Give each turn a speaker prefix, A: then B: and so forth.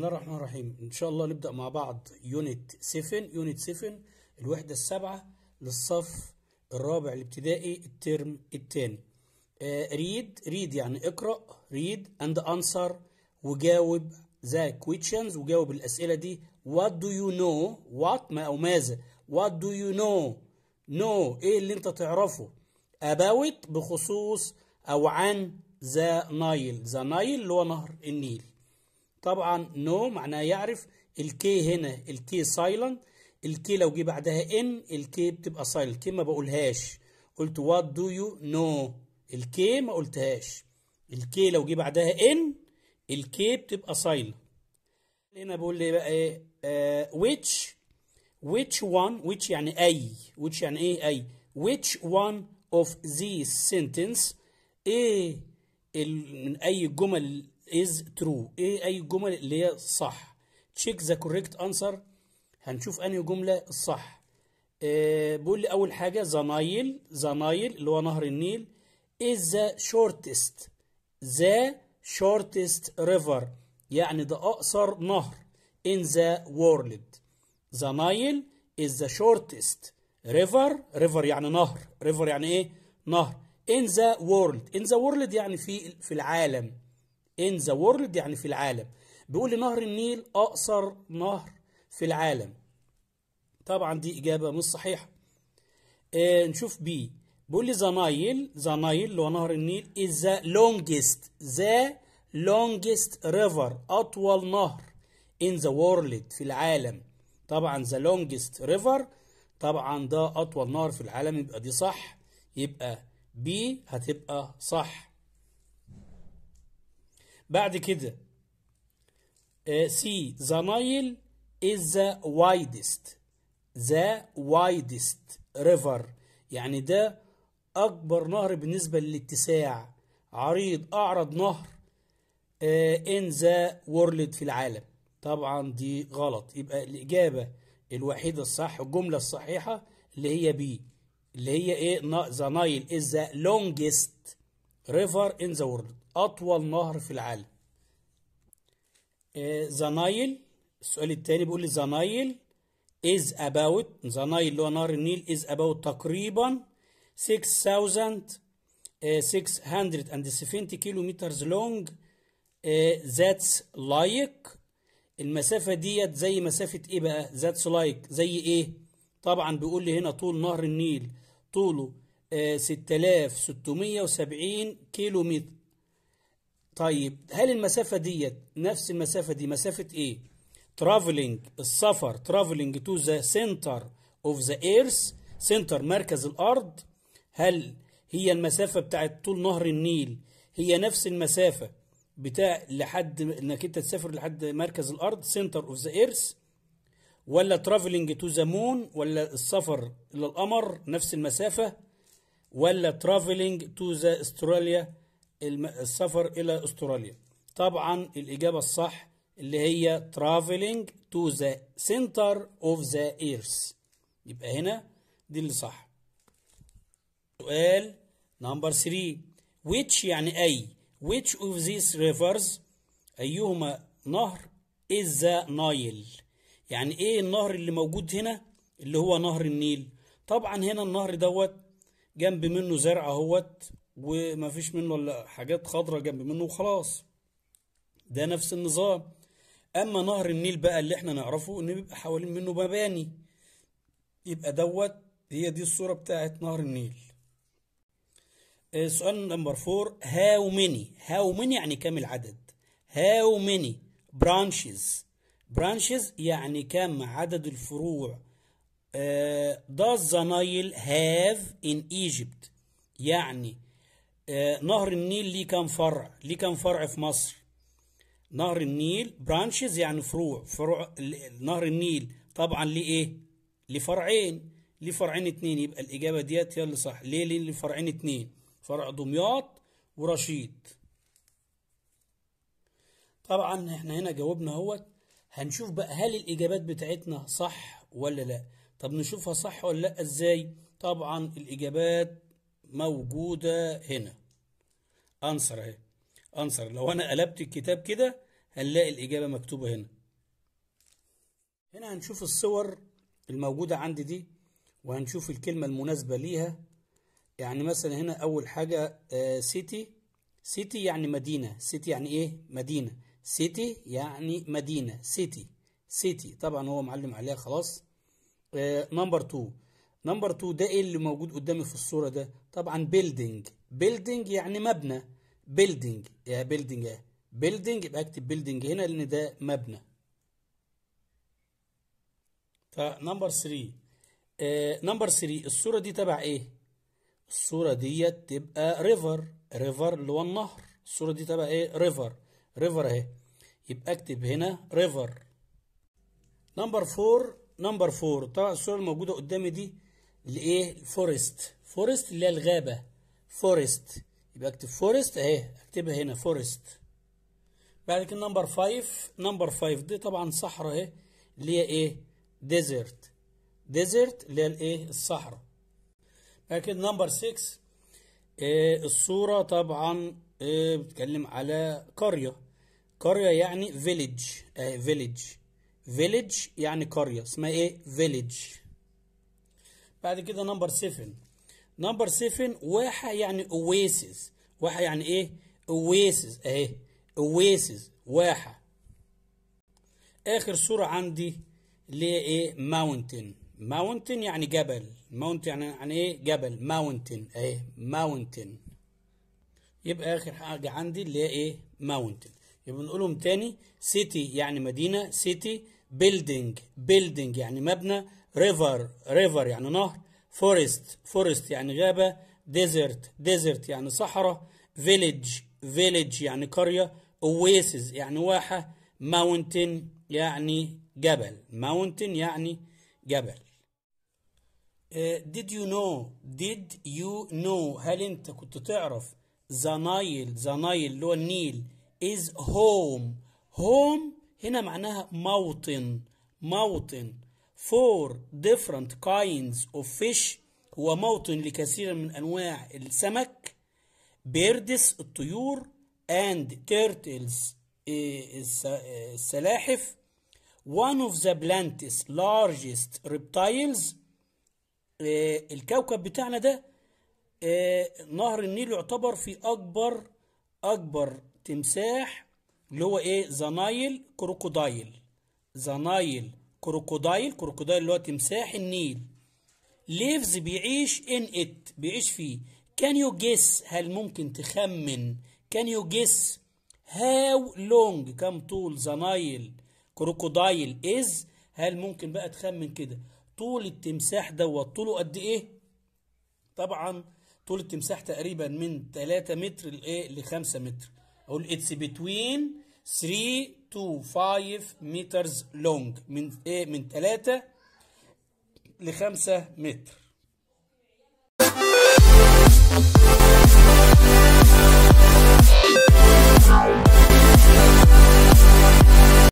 A: الله الرحمن الرحيم ان شاء الله نبدا مع بعض يونت 7 يونت 7 الوحده السابعه للصف الرابع الابتدائي الترم الثاني ريد ريد يعني اقرا ريد اند انسر وجاوب ذا كويتشنز وجاوب الاسئله دي وات دو يو نو وات ما او ماذا وات دو يو نو نو ايه اللي انت تعرفه اباوت بخصوص او عن ذا نايل ذا نايل اللي هو نهر النيل طبعا نو معناه يعرف الكي هنا الكي سايلنت الكي لو جه بعدها ان الكي بتبقى سايلنت الكي ما بقولهاش قلت وات دو يو نو الكي ما قلتهاش الكي لو جه بعدها ان الكي بتبقى سايلنت هنا بقول لي بقى ايه ويتش ويتش وان ويتش يعني اي ويتش يعني ايه اي ويتش وان اوف ذيس سنتنس ايه من اي جمل is true ايه اي جمل اللي هي صح check the correct answer هنشوف انهي جمله الصح إيه بيقول لي اول حاجه ذا نايل ذا نايل اللي هو نهر النيل is the shortest the shortest river يعني ده اقصر نهر in the world the Nile is the shortest river river يعني نهر river يعني ايه نهر in the world in the world يعني في في العالم ان ذا وورلد يعني في العالم بيقول نهر النيل اقصر نهر في العالم طبعا دي اجابه مش صحيحه آه نشوف بي بيقول لي ذا نايل ذا نايل اللي هو نهر النيل از ذا لونجست ذا لونجست ريفر اطول نهر ان ذا وورلد في العالم طبعا ذا لونجست ريفر طبعا ده اطول نهر في العالم يبقى دي صح يبقى بي هتبقى صح بعد كده سي ذا نايل از ذا وايدست ذا وايدست ريفر يعني ده اكبر نهر بالنسبه للاتساع عريض اعرض نهر ان ذا وورلد في العالم طبعا دي غلط يبقى الاجابه الوحيده الصح الجمله الصحيحه اللي هي بي اللي هي ايه ذا نايل از ذا لونجست ريفر ان ذا وورلد اطول نهر في العالم ذا نايل السؤال التاني بيقول لي ذا نايل از اباوت ذا نايل اللي هو نهر النيل از اباوت تقريبا 6670 كيلو مترز لونج ذاتس لايك المسافة ديت زي مسافة ايه بقى ذاتس لايك like. زي ايه طبعا بيقول لي هنا طول نهر النيل طوله 6670 كيلو متر طيب هل المسافة ديت نفس المسافة دي مسافة ايه ترافلينج السفر ترافلينج تو ذا سنتر اوف ذا ايرث سنتر مركز الارض هل هي المسافة بتاعت طول نهر النيل هي نفس المسافة بتاع لحد انك انت تسافر لحد مركز الارض سنتر اوف ذا ايرث ولا ترافلينج تو ذا مون ولا السفر للقمر نفس المسافه ولا ترافلينج تو ذا استراليا السفر الى استراليا طبعا الاجابه الصح اللي هي ترافلينج تو ذا سنتر اوف ذا ايرث يبقى هنا دي اللي صح سؤال نمبر 3 which يعني اي which of these rivers ايهما نهر is the Nile يعني ايه النهر اللي موجود هنا اللي هو نهر النيل طبعا هنا النهر دوت جنب منه زرع اهوت ومفيش منه الا حاجات خضراء جنب منه وخلاص ده نفس النظام اما نهر النيل بقى اللي احنا نعرفه ان بيبقى حوالين منه مباني يبقى دوت هي دي الصوره بتاعت نهر النيل آه، سؤال نمبر فور هاو ميني هاو ميني يعني كام العدد هاو ميني برانشز برانشز يعني كم عدد الفروع does آه، the Nile have in Egypt يعني آه، نهر النيل ليه كام فرع ليه كام فرع في مصر نهر النيل برانشز يعني فروع فروع نهر النيل طبعا ليه ايه ليه فرعين ليه فرعين اتنين يبقى الاجابه ديت هي اللي صح ليه ليه لفرعين اتنين فرع دمياط ورشيد طبعا احنا هنا جاوبنا اهوت هنشوف بقى هل الاجابات بتاعتنا صح ولا لا طب نشوفها صح ولا لا ازاي طبعا الاجابات موجوده هنا انسر اهي انسر لو انا قلبت الكتاب كده هنلاقي الاجابه مكتوبه هنا هنا هنشوف الصور الموجوده عندي دي وهنشوف الكلمه المناسبه ليها يعني مثلا هنا اول حاجه سيتي آه، سيتي يعني مدينه سيتي يعني ايه مدينه سيتي يعني مدينه سيتي سيتي طبعا هو معلم عليها خلاص نمبر 2 نمبر 2 ده ايه اللي موجود قدامي في الصوره ده طبعا بيلدينج بيلدينج يعني مبنى بيلدينج يا بيلدينج اهي بيلدينج يبقى اكتب بيلدينج هنا لان ده مبنى فنمبر 3 نمبر 3 الصوره دي تبع ايه الصوره ديت تبقى ريفر ريفر اللي هو النهر الصوره دي تبع ايه ريفر ريفر اهي يبقى اكتب هنا ريفر نمبر 4 نمبر فور طبعا الصورة الموجودة قدامي دي لإيه فورست فورست اللي هي الغابة فورست يبقى أكتب فورست أهي أكتبها هنا فورست بعد كده نمبر فايف نمبر فايف دي طبعا صحراء أهي اللي هي إيه ديزرت ديزرت اللي هي الإيه الصحراء بعد كده نمبر سكس إيه الصورة طبعا إيه بتتكلم على قرية قرية يعني فيليج اهي فيليج فيليج يعني قرية اسمها ايه فيليج بعد كده نمبر 7 نمبر 7 واحة يعني اويسز واحة يعني ايه اويسز اهي اويسز واحة اخر صورة عندي اللي هي ايه ماونتن ماونتن يعني جبل ماونتن يعني, يعني ايه جبل ماونتن اهي ماونتن يبقى اخر حاجة عندي اللي هي ايه ماونتن يبقى نقولهم تاني سيتي يعني مدينة سيتي building building يعني مبنى river river يعني نهر forest forest يعني غابة desert desert يعني صحراء village village يعني قرية oasis يعني واحة mountain يعني جبل mountain يعني جبل uh, did you know did you know هل انت كنت تعرف the Nile the Nile اللي هو النيل is home home هنا معناها موطن موطن for different kinds of fish هو موطن لكثير من أنواع السمك بيردس الطيور and turtles آه، آه، السلاحف one of the planet's largest reptiles آه، الكوكب بتاعنا ده نهر النيل يعتبر في أكبر أكبر تمساح اللي هو ايه ذا نايل كروكودايل ذا نايل كروكودايل كروكودايل اللي هو تمساح النيل ليفز بيعيش ان ات بيعيش فيه كان يو جيس هل ممكن تخمن كان يو جيس هاو لونج كم طول ذا نايل كروكودايل از هل ممكن بقى تخمن كده طول التمساح دوت طوله قد ايه طبعا طول التمساح تقريبا من 3 متر لايه ل 5 متر اقول اتس بتوين 3 to 5 meters long من ايه من 3 ل 5 متر Thank you.